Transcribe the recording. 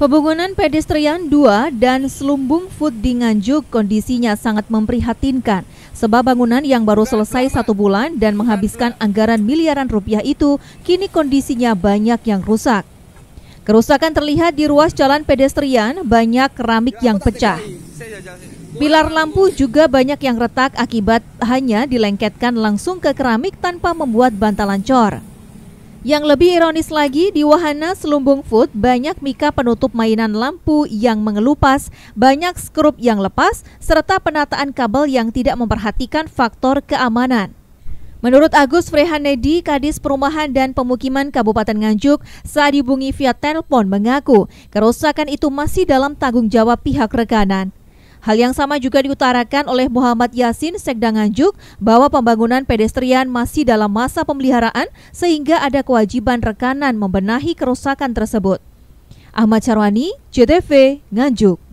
Pembangunan pedestrian 2 dan selumbung Food di Nganjuk kondisinya sangat memprihatinkan sebab bangunan yang baru selesai satu bulan dan menghabiskan anggaran miliaran rupiah itu kini kondisinya banyak yang rusak. Kerusakan terlihat di ruas jalan pedestrian, banyak keramik yang pecah. Pilar lampu juga banyak yang retak akibat hanya dilengketkan langsung ke keramik tanpa membuat bantalan cor. Yang lebih ironis lagi, di wahana Selumbung Food banyak mika penutup mainan lampu yang mengelupas, banyak skrup yang lepas, serta penataan kabel yang tidak memperhatikan faktor keamanan. Menurut Agus Frehanedi, Kadis Perumahan dan Pemukiman Kabupaten Nganjuk, saat dihubungi via telepon mengaku kerusakan itu masih dalam tanggung jawab pihak rekanan. Hal yang sama juga diutarakan oleh Muhammad Yasin Sekda Nganjuk bahwa pembangunan pedestrian masih dalam masa pemeliharaan sehingga ada kewajiban rekanan membenahi kerusakan tersebut. Ahmad Charwani, JTV, Nganjuk.